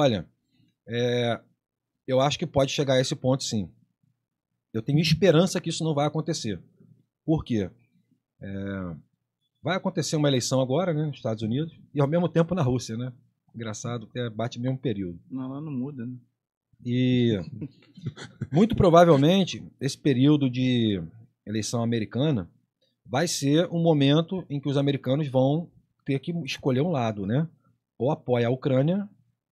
Olha, é, eu acho que pode chegar a esse ponto, sim. Eu tenho esperança que isso não vai acontecer. Por quê? É, vai acontecer uma eleição agora, né, nos Estados Unidos, e ao mesmo tempo na Rússia, né? Engraçado, até bate mesmo período. Não, lá não muda, né? E muito provavelmente esse período de eleição americana vai ser um momento em que os americanos vão ter que escolher um lado, né? Ou apoia a Ucrânia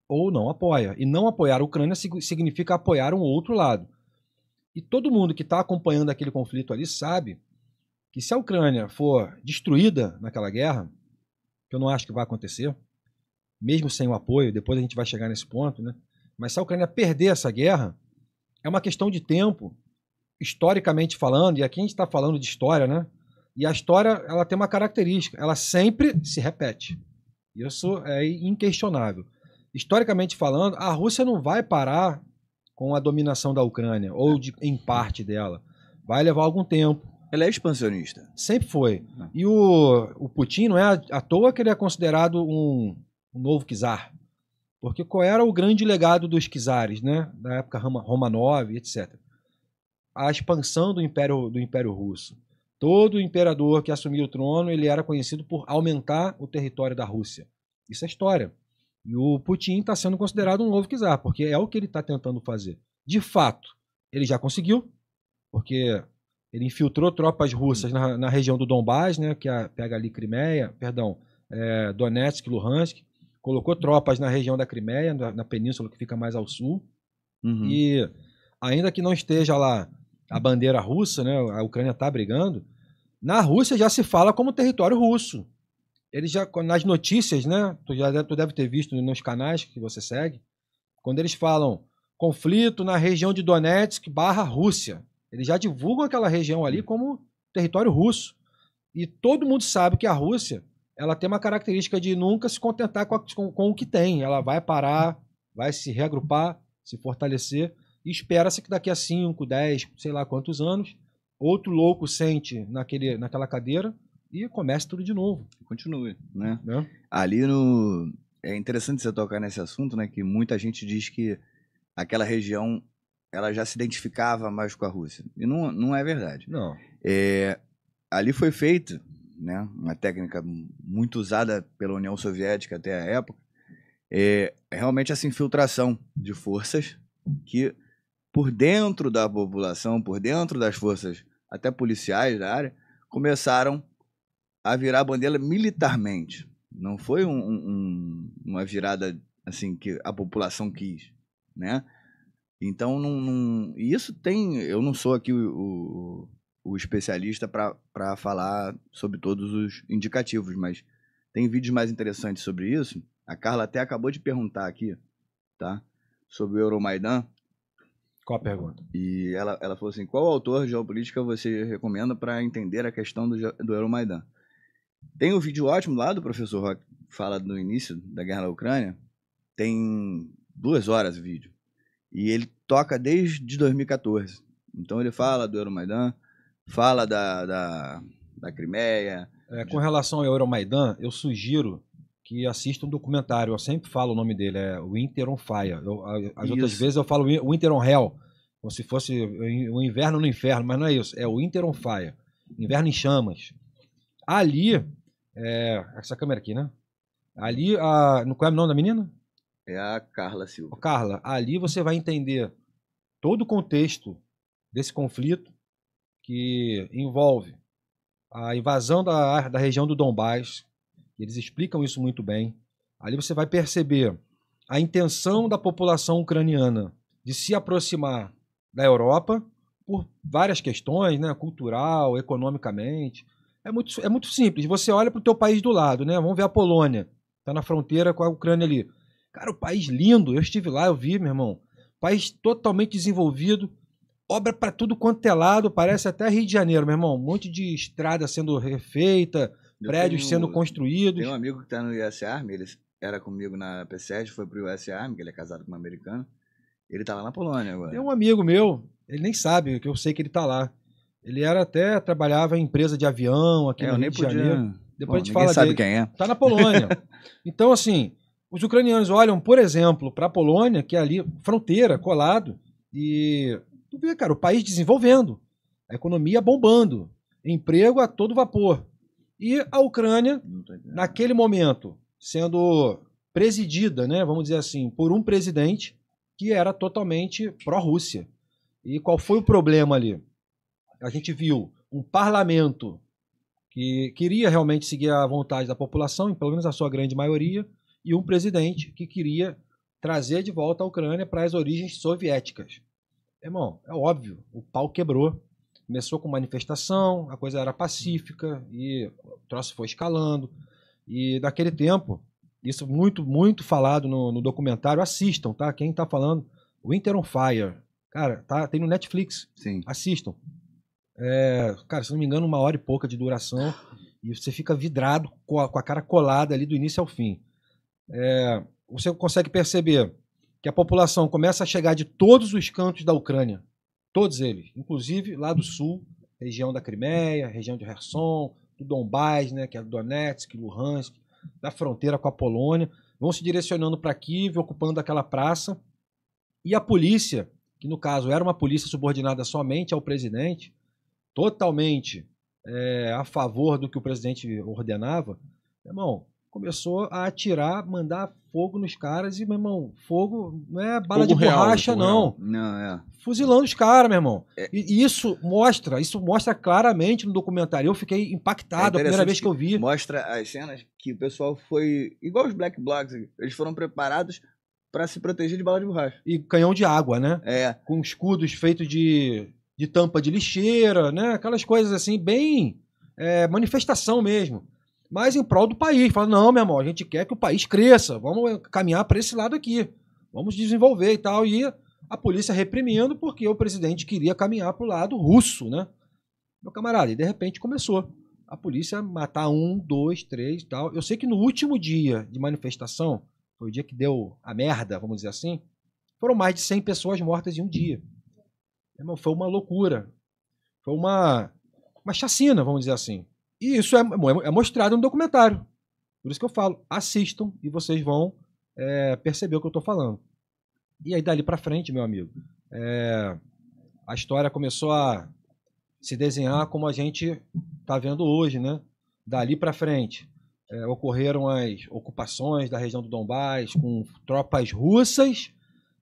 ou não apoia. E não apoiar a Ucrânia significa apoiar um outro lado. E todo mundo que está acompanhando aquele conflito ali sabe que se a Ucrânia for destruída naquela guerra, que eu não acho que vai acontecer, mesmo sem o apoio, depois a gente vai chegar nesse ponto, né? Mas se a Ucrânia perder essa guerra, é uma questão de tempo, historicamente falando, e aqui a gente está falando de história, né? E a história ela tem uma característica, ela sempre se repete. Isso é inquestionável historicamente falando, a Rússia não vai parar com a dominação da Ucrânia, ou de, em parte dela. Vai levar algum tempo. Ela é expansionista. Sempre foi. É. E o, o Putin não é à, à toa que ele é considerado um, um novo czar. Porque qual era o grande legado dos czares, né? Da época IX, etc. A expansão do Império, do Império Russo. Todo imperador que assumiu o trono, ele era conhecido por aumentar o território da Rússia. Isso é história. E o Putin está sendo considerado um novo czar, porque é o que ele está tentando fazer. De fato, ele já conseguiu, porque ele infiltrou tropas russas na, na região do Donbás, né, que é pega ali Crimeia, perdão, é, Donetsk, Luhansk, colocou tropas na região da Crimeia, na, na península que fica mais ao sul, uhum. e ainda que não esteja lá a bandeira russa, né, a Ucrânia está brigando, na Rússia já se fala como território russo. Ele já, nas notícias, né? Tu já deve, tu deve ter visto nos canais que você segue, quando eles falam conflito na região de Donetsk barra Rússia. Eles já divulgam aquela região ali hum. como território russo. E todo mundo sabe que a Rússia ela tem uma característica de nunca se contentar com, a, com, com o que tem. Ela vai parar, vai se reagrupar, se fortalecer. E espera-se que daqui a 5, 10, sei lá quantos anos, outro louco sente naquele, naquela cadeira e comece tudo de novo. Continue, né? É. Ali no... É interessante você tocar nesse assunto, né? Que muita gente diz que aquela região ela já se identificava mais com a Rússia. E não, não é verdade. Não. É, ali foi feito, né? Uma técnica muito usada pela União Soviética até a época. É, realmente essa infiltração de forças que por dentro da população, por dentro das forças, até policiais da área, começaram a virar a bandeira militarmente. Não foi um, um, uma virada assim que a população quis, né? Então, não, não, isso tem. Eu não sou aqui o, o, o especialista para falar sobre todos os indicativos, mas tem vídeos mais interessantes sobre isso. A Carla até acabou de perguntar aqui, tá? Sobre o Euromaidan. Qual a pergunta? E ela, ela falou assim: qual autor de geopolítica você recomenda para entender a questão do, do Euromaidan? Tem um vídeo ótimo lá do professor Rock, fala no início da guerra na Ucrânia. Tem duas horas o vídeo. E ele toca desde 2014. Então ele fala do Euromaidan, fala da, da, da Crimeia. É, com relação ao Euromaidan, eu sugiro que assista um documentário. Eu sempre falo o nome dele, é Winter on Fire. Eu, as isso. outras vezes eu falo Winter on Hell, como se fosse o inverno no inferno, mas não é isso. É o Winter on Fire, Inverno em Chamas. Ali é, essa câmera aqui, né? Ali, a, no, qual é o nome da menina? É a Carla Silva. Ô, Carla, ali você vai entender todo o contexto desse conflito que envolve a invasão da, da região do Donbás. Eles explicam isso muito bem. Ali você vai perceber a intenção da população ucraniana de se aproximar da Europa por várias questões, né, cultural, economicamente, é muito, é muito simples. Você olha para o teu país do lado, né? Vamos ver a Polônia. Está na fronteira com a Ucrânia ali. Cara, o país lindo. Eu estive lá, eu vi, meu irmão. País totalmente desenvolvido. Obra para tudo quanto é lado. Parece até Rio de Janeiro, meu irmão. Um monte de estrada sendo refeita, eu prédios tenho, sendo construídos. Tem um amigo que está no US Army. Ele era comigo na PSED, foi para o US Army, que ele é casado com uma americana. Ele está lá na Polônia agora. Tem um amigo meu. Ele nem sabe, que eu sei que ele está lá. Ele era até, trabalhava em empresa de avião aqui é, no Rio de podia... Janeiro. Depois Bom, a gente fala sabe dele. quem é. Tá na Polônia. então, assim, os ucranianos olham, por exemplo, para a Polônia, que é ali, fronteira, colado, e tu vê, cara, o país desenvolvendo, a economia bombando, emprego a todo vapor. E a Ucrânia, naquele momento, sendo presidida, né, vamos dizer assim, por um presidente que era totalmente pró-Rússia. E qual foi o problema ali? a gente viu um parlamento que queria realmente seguir a vontade da população, pelo menos a sua grande maioria, e um presidente que queria trazer de volta a Ucrânia para as origens soviéticas. Irmão, é óbvio, o pau quebrou. Começou com manifestação, a coisa era pacífica e o troço foi escalando. E daquele tempo, isso muito, muito falado no, no documentário, assistam, tá? Quem está falando, Winter on Fire, cara, tá, tem no Netflix. Sim. Assistam. É, cara, se não me engano, uma hora e pouca de duração. E você fica vidrado com a, com a cara colada ali do início ao fim. É, você consegue perceber que a população começa a chegar de todos os cantos da Ucrânia. Todos eles. Inclusive lá do sul, região da Crimeia, região de Kherson, do Donbás, né, que é Donetsk, Luhansk, da fronteira com a Polônia. Vão se direcionando para Kiev, ocupando aquela praça. E a polícia, que no caso era uma polícia subordinada somente ao presidente, totalmente é, a favor do que o presidente ordenava, meu irmão, começou a atirar, mandar fogo nos caras e, meu irmão, fogo não é bala fogo de real, borracha, não. Não, é. Fuzilando os caras, meu irmão. É. E, e, isso mostra, isso mostra claramente no documentário. Eu fiquei impactado é a primeira vez que eu vi. É mostra as cenas que o pessoal foi. Igual os Black Blacks, eles foram preparados para se proteger de bala de borracha. E canhão de água, né? É. Com escudos feitos de de tampa de lixeira, né? Aquelas coisas assim, bem é, manifestação mesmo. Mas em prol do país. Fala, não, meu amor, a gente quer que o país cresça, vamos eh, caminhar para esse lado aqui, vamos desenvolver e tal. E a polícia reprimindo porque o presidente queria caminhar para o lado russo, né? Meu camarada, e de repente começou a polícia matar um, dois, três e tal. Eu sei que no último dia de manifestação, foi o dia que deu a merda, vamos dizer assim, foram mais de 100 pessoas mortas em um dia foi uma loucura. Foi uma, uma chacina, vamos dizer assim. E isso é, é, é mostrado no documentário. Por isso que eu falo, assistam e vocês vão é, perceber o que eu estou falando. E aí, dali para frente, meu amigo, é, a história começou a se desenhar como a gente está vendo hoje, né? Dali para frente, é, ocorreram as ocupações da região do Dombás com tropas russas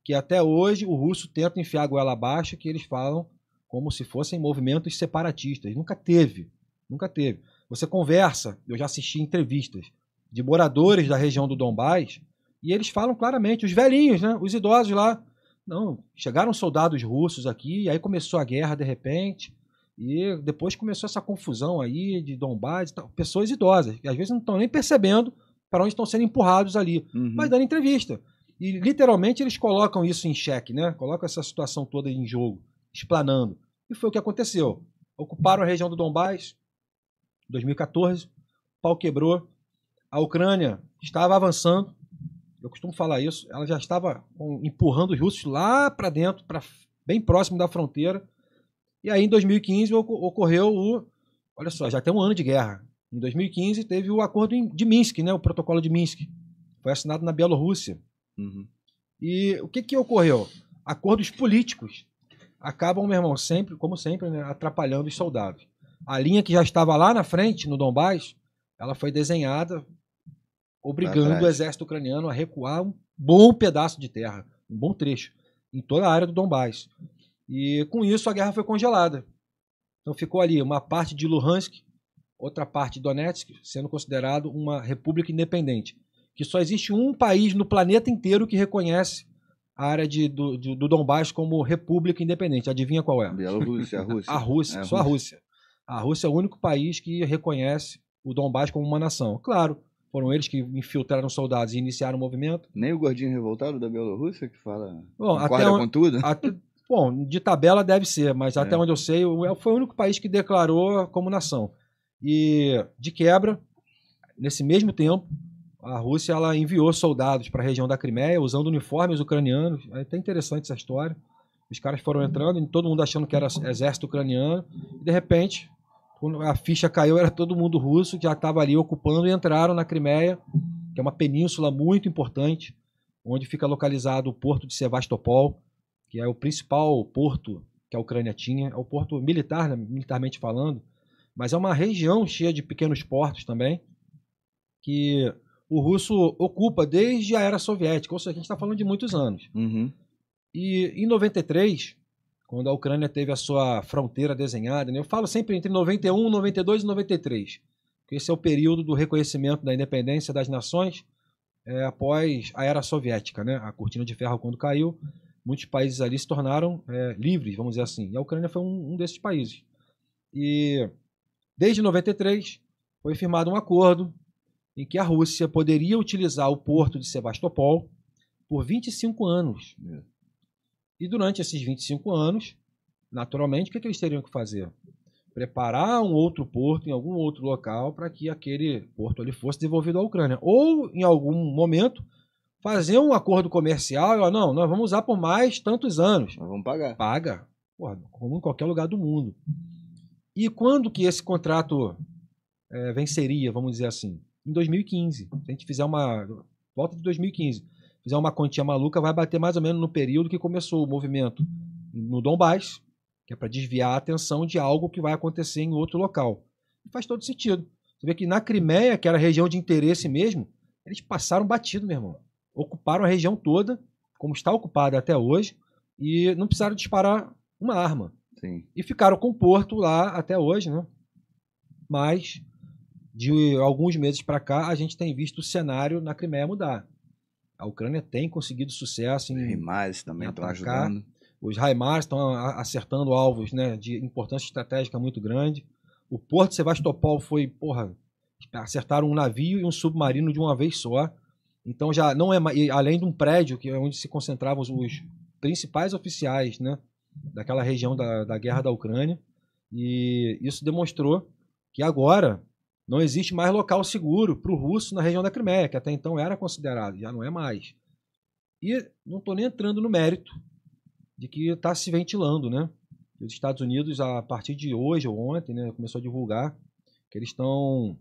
que até hoje o russo tenta enfiar a goela abaixo, que eles falam como se fossem movimentos separatistas. Nunca teve, nunca teve. Você conversa, eu já assisti entrevistas de moradores da região do Dombás, e eles falam claramente, os velhinhos, né, os idosos lá, não, chegaram soldados russos aqui, e aí começou a guerra de repente, e depois começou essa confusão aí de Dombás, pessoas idosas, que às vezes não estão nem percebendo para onde estão sendo empurrados ali, uhum. mas dando entrevista. E literalmente eles colocam isso em xeque, né? colocam essa situação toda em jogo, explanando. E foi o que aconteceu. Ocuparam a região do Donbás em 2014, o pau quebrou. A Ucrânia estava avançando, eu costumo falar isso, ela já estava empurrando os russos lá para dentro, para bem próximo da fronteira. E aí em 2015 ocorreu o. Olha só, já tem um ano de guerra. Em 2015 teve o acordo de Minsk, né, o protocolo de Minsk. Foi assinado na Bielorrússia. Uhum. E o que, que ocorreu? Acordos políticos acabam, meu irmão, sempre, como sempre, né, atrapalhando os soldados. A linha que já estava lá na frente, no Donbás, ela foi desenhada obrigando o exército ucraniano a recuar um bom pedaço de terra, um bom trecho, em toda a área do Donbás. E com isso a guerra foi congelada. Então ficou ali uma parte de Luhansk, outra parte de Donetsk, sendo considerado uma república independente que só existe um país no planeta inteiro que reconhece a área de, do, de, do como república independente. Adivinha qual é? Bielorrússia, a Rússia. A Rússia, é só a Rússia. A Rússia é o único país que reconhece o Donbás como uma nação. Claro, foram eles que infiltraram soldados e iniciaram o movimento. Nem o gordinho revoltado da Bielorrússia que fala bom, até on... com tudo? Até... bom, de tabela deve ser, mas é. até onde eu sei, foi o único país que declarou como nação. E, de quebra, nesse mesmo tempo, a Rússia ela enviou soldados para a região da Crimeia usando uniformes ucranianos. É até interessante essa história. Os caras foram uhum. entrando, todo mundo achando que era exército ucraniano. E de repente, quando a ficha caiu, era todo mundo russo, já estava ali ocupando e entraram na Crimeia, que é uma península muito importante, onde fica localizado o porto de Sevastopol, que é o principal porto que a Ucrânia tinha. É o porto militar, né, militarmente falando, mas é uma região cheia de pequenos portos também, que o russo ocupa desde a era soviética, ou seja, a gente está falando de muitos anos. Uhum. E em 93, quando a Ucrânia teve a sua fronteira desenhada, né? eu falo sempre entre 91, 92 e 93, que esse é o período do reconhecimento da independência das nações é, após a era soviética, né? a cortina de ferro quando caiu, muitos países ali se tornaram é, livres, vamos dizer assim, e a Ucrânia foi um, um desses países. E desde 93 foi firmado um acordo em que a Rússia poderia utilizar o porto de Sebastopol por 25 anos. É. E durante esses 25 anos, naturalmente, o que, é que eles teriam que fazer? Preparar um outro porto em algum outro local para que aquele porto ali fosse devolvido à Ucrânia. Ou, em algum momento, fazer um acordo comercial, e, falar, não, nós vamos usar por mais tantos anos. Nós vamos pagar. Paga. Porra, como em qualquer lugar do mundo. E quando que esse contrato é, venceria, vamos dizer assim? em 2015. Se a gente fizer uma. Volta de 2015. Fizer uma quantia maluca, vai bater mais ou menos no período que começou o movimento no Donbass, que é para desviar a atenção de algo que vai acontecer em outro local. E faz todo sentido. Você vê que na Crimeia, que era região de interesse mesmo, eles passaram batido, meu irmão. Ocuparam a região toda, como está ocupada até hoje, e não precisaram disparar uma arma. Sim. E ficaram com o porto lá até hoje, né? Mas de alguns meses para cá, a gente tem visto o cenário na Crimeia mudar. A Ucrânia tem conseguido sucesso em. Raimares também estão ajudando. Os Raimares estão acertando alvos né, de importância estratégica muito grande. O Porto de Sebastopol foi, porra, acertaram um navio e um submarino de uma vez só. Então já não é além de um prédio que é onde se concentravam os, os principais oficiais, né, daquela região da, da guerra da Ucrânia. E isso demonstrou que agora não existe mais local seguro para o russo na região da Crimeia, que até então era considerado, já não é mais. E não estou nem entrando no mérito de que está se ventilando, né? Os Estados Unidos, a partir de hoje ou ontem, né, começou a divulgar que eles estão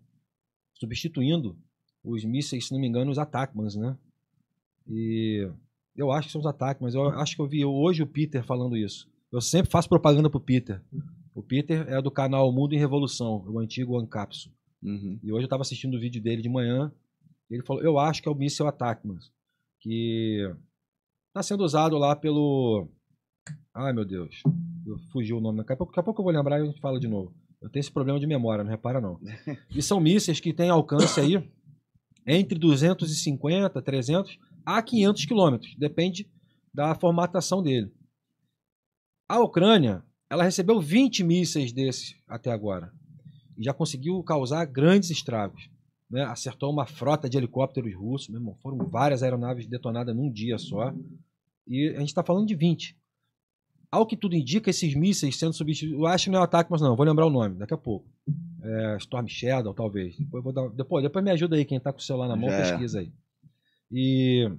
substituindo os mísseis, se não me engano, os Attackmans, né? E eu acho que são os Attackmans. Eu acho que eu vi hoje o Peter falando isso. Eu sempre faço propaganda pro Peter. O Peter é do canal Mundo em Revolução, o antigo Ancapso. Uhum. E hoje eu estava assistindo o vídeo dele de manhã. ele falou: Eu acho que é o míssil Attackmans, que está sendo usado lá pelo. Ai meu Deus, fugiu o nome. Daqui a, pouco, daqui a pouco eu vou lembrar e a gente fala de novo. Eu tenho esse problema de memória, não repara não. E são mísseis que têm alcance aí entre 250, 300 a 500 quilômetros, depende da formatação dele. A Ucrânia, ela recebeu 20 mísseis desses até agora e já conseguiu causar grandes estragos. Né? Acertou uma frota de helicópteros russos, meu irmão, foram várias aeronaves detonadas num dia só. E a gente está falando de 20. Ao que tudo indica, esses mísseis sendo substituídos. Eu acho que não é o ataque, mas não, vou lembrar o nome daqui a pouco. É, Storm Shadow, talvez. Depois, vou dar, depois, depois me ajuda aí, quem está com o celular na mão, é. pesquisa aí. E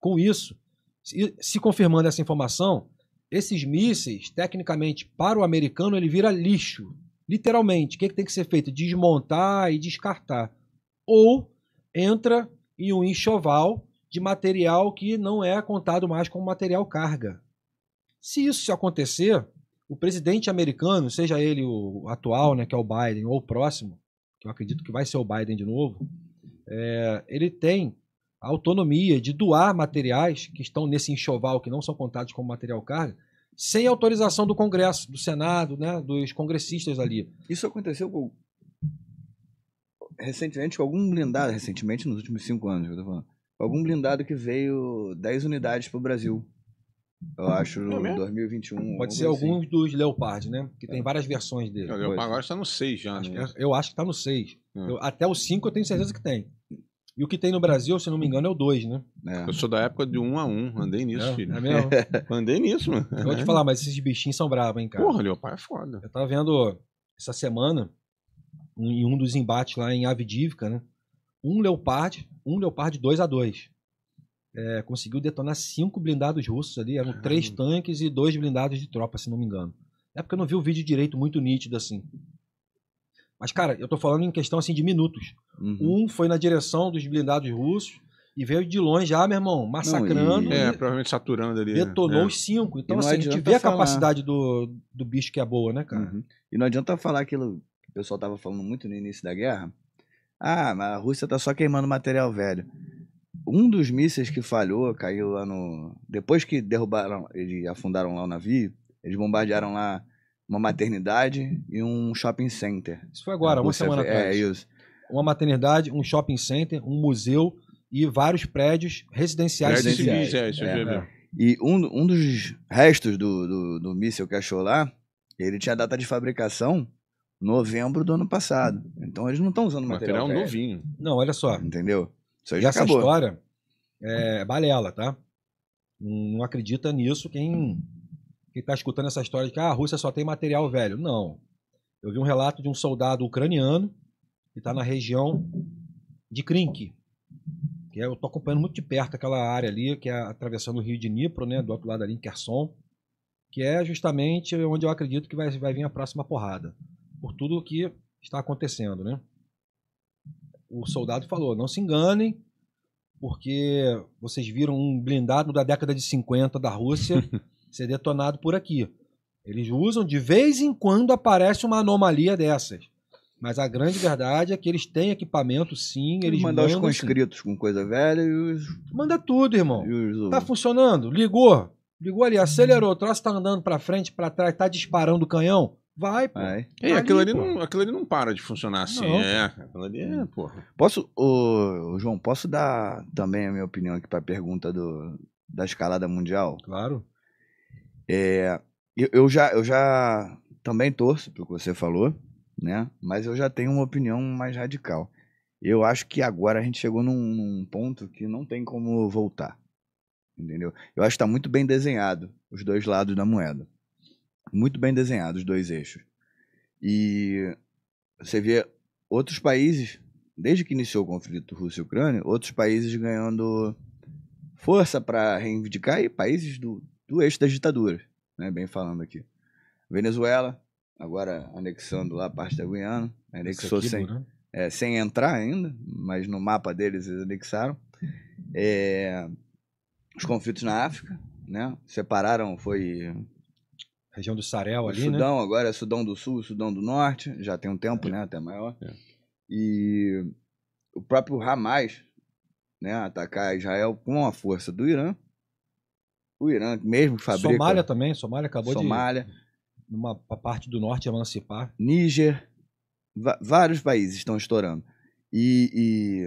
com isso, se confirmando essa informação, esses mísseis, tecnicamente, para o americano, ele vira lixo literalmente, o que, é que tem que ser feito? Desmontar e descartar. Ou entra em um enxoval de material que não é contado mais como material carga. Se isso acontecer, o presidente americano, seja ele o atual, né, que é o Biden, ou o próximo, que eu acredito que vai ser o Biden de novo, é, ele tem a autonomia de doar materiais que estão nesse enxoval, que não são contados como material carga, sem autorização do Congresso, do Senado, né, dos congressistas ali. Isso aconteceu com, recentemente com algum blindado, recentemente, nos últimos cinco anos, eu tô falando. Algum blindado que veio 10 unidades para o Brasil. Eu acho, é em 2021. Pode ser assim. dos Leopard, né? Que é. tem várias versões dele. O Leopard agora está no 6 já, é, é. Eu acho que está no 6. até o 5 eu tenho certeza que tem. E o que tem no Brasil, se não me engano, é o 2, né? É. Eu sou da época de 1 um a 1 um. andei nisso, é, filho. É mesmo? andei nisso, mano. Eu vou te falar, mas esses bichinhos são bravos, hein, cara. Porra, meu pai é foda. Eu tava vendo essa semana, em um dos embates lá em Avidívica, né? Um Leopard, um Leopard 2 a 2 é, conseguiu detonar cinco blindados russos ali. Eram três tanques e dois blindados de tropa, se não me engano. É porque eu não vi o vídeo direito muito nítido assim. Mas, cara, eu tô falando em questão assim de minutos. Uhum. Um foi na direção dos blindados russos e veio de longe já, ah, meu irmão, massacrando. Não, e... É, provavelmente saturando ali. Né? Detonou é. os cinco. Então, assim, a gente vê a capacidade do, do bicho que é boa, né, cara? Uhum. E não adianta falar aquilo que o pessoal tava falando muito no início da guerra. Ah, mas a Rússia tá só queimando material velho. Um dos mísseis que falhou, caiu lá no. Depois que derrubaram, eles afundaram lá o navio, eles bombardearam lá uma maternidade e um shopping center. Isso foi agora, é, uma semana é atrás. É, isso. Uma maternidade, um shopping center, um museu e vários prédios residenciais. Prédios civis, é, é, é. E um, um dos restos do, do, do míssil que achou lá, ele tinha data de fabricação novembro do ano passado. Então eles não estão usando material, material novinho. Não, olha só. Entendeu? Isso aí e já essa acabou. história é balela, tá? Não acredita nisso quem que está escutando essa história de que ah, a Rússia só tem material velho. Não. Eu vi um relato de um soldado ucraniano que está na região de Krink. Que é, eu estou acompanhando muito de perto aquela área ali, que é atravessando o rio de Dnipro, né, do outro lado ali em Kherson, que é justamente onde eu acredito que vai, vai vir a próxima porrada. Por tudo o que está acontecendo. Né? O soldado falou: não se enganem, porque vocês viram um blindado da década de 50 da Rússia ser detonado por aqui. Eles usam, de vez em quando aparece uma anomalia dessas. Mas a grande verdade é que eles têm equipamento, sim. Eles mandar mandam, os conscritos sim. com coisa velha e os. Manda tudo, irmão. Os... Tá funcionando? Ligou? Ligou ali, acelerou, o troço tá andando pra frente, pra trás, tá disparando o canhão. Vai, pô. Vai. Tá Ei, tá aquilo, ali, não, aquilo ali não para de funcionar assim. Não, é, aquilo ali é, hum. pô. Posso, ô, João, posso dar também a minha opinião aqui pra pergunta do, da escalada mundial? Claro. É, eu, eu, já, eu já também torço pelo que você falou, né? Mas eu já tenho uma opinião mais radical. Eu acho que agora a gente chegou num, num ponto que não tem como voltar. Entendeu? Eu acho que está muito bem desenhado os dois lados da moeda. Muito bem desenhados os dois eixos. E você vê outros países, desde que iniciou o conflito Rússia-Ucrânia, outros países ganhando força para reivindicar e países do, do eixo das ditaduras, né? bem falando aqui. Venezuela, agora anexando lá a parte da Guiana, anexou aqui, sem, né, é, sem entrar ainda, mas no mapa deles eles anexaram. É, os conflitos na África, né? Separaram, foi região do Sarel ali, né? Sudão, né? agora é Sudão do Sul, Sudão do Norte, já tem um tempo, é. né, até maior. É. E o próprio Hamas, né, atacar Israel com a força do Irã, o Irã mesmo que fabrica. Somália também, Somália acabou Somália, de. Somália. Numa parte do norte emancipar. Níger. Vários países estão estourando. E,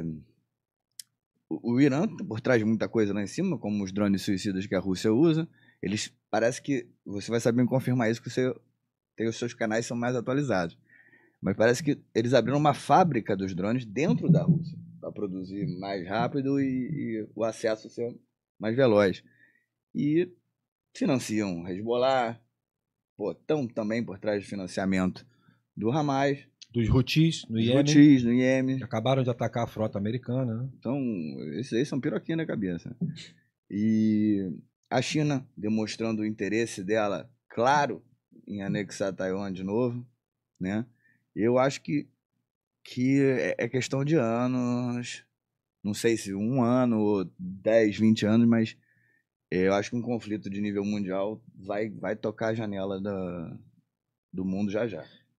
e, o Irã, por trás de muita coisa lá em cima, como os drones suicidas que a Rússia usa, eles parece que. Você vai saber me confirmar isso, que você tem os seus canais são mais atualizados. Mas parece que eles abriram uma fábrica dos drones dentro da Rússia para produzir mais rápido e, e o acesso ser mais veloz e financiam Hezbollah, estão também por trás do financiamento do Hamas. Dos Houthis no Iêmen. Houthis no Iêmen. Acabaram de atacar a frota americana. Né? Então, esses aí são piroquinha na cabeça. E a China demonstrando o interesse dela, claro, em anexar Taiwan de novo. Né? Eu acho que, que é, é questão de anos, não sei se um ano ou 10, 20 anos, mas eu acho que um conflito de nível mundial vai, vai tocar a janela da, do mundo já já.